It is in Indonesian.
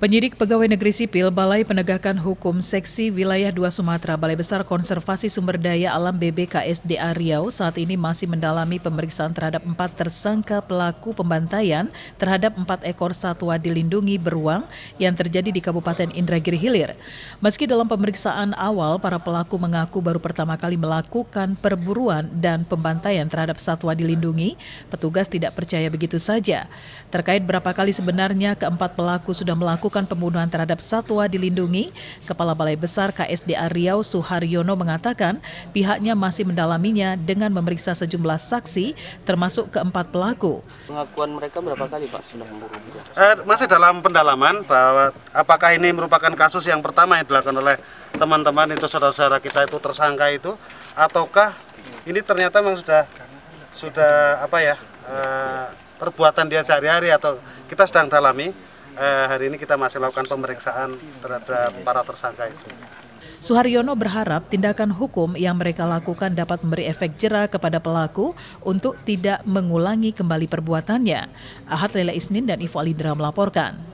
Penyidik Pegawai Negeri Sipil Balai Penegakan Hukum Seksi Wilayah 2 Sumatera Balai Besar Konservasi Sumber Daya Alam BBKSDA Riau saat ini masih mendalami pemeriksaan terhadap empat tersangka pelaku pembantaian terhadap empat ekor satwa dilindungi beruang yang terjadi di Kabupaten Indragiri Hilir. Meski dalam pemeriksaan awal para pelaku mengaku baru pertama kali melakukan perburuan dan pembantaian terhadap satwa dilindungi, petugas tidak percaya begitu saja. Terkait berapa kali sebenarnya keempat pelaku sudah melakukan melakukan pembunuhan terhadap satwa dilindungi, Kepala Balai Besar KSDA Riau Suharyono mengatakan pihaknya masih mendalaminya dengan memeriksa sejumlah saksi termasuk keempat pelaku. Pengakuan mereka berapa kali Pak sudah memburu? Eh, masih dalam pendalaman bahwa apakah ini merupakan kasus yang pertama yang dilakukan oleh teman-teman itu saudara-saudara kita itu tersangka itu ataukah ini ternyata memang sudah sudah apa ya uh, perbuatan dia sehari-hari atau kita sedang dalami eh, hari ini kita masih lakukan pemeriksaan terhadap para tersangka itu. Suharyono berharap tindakan hukum yang mereka lakukan dapat memberi efek jera kepada pelaku untuk tidak mengulangi kembali perbuatannya. Ahad Lela Isnin dan Ivo Alindra melaporkan.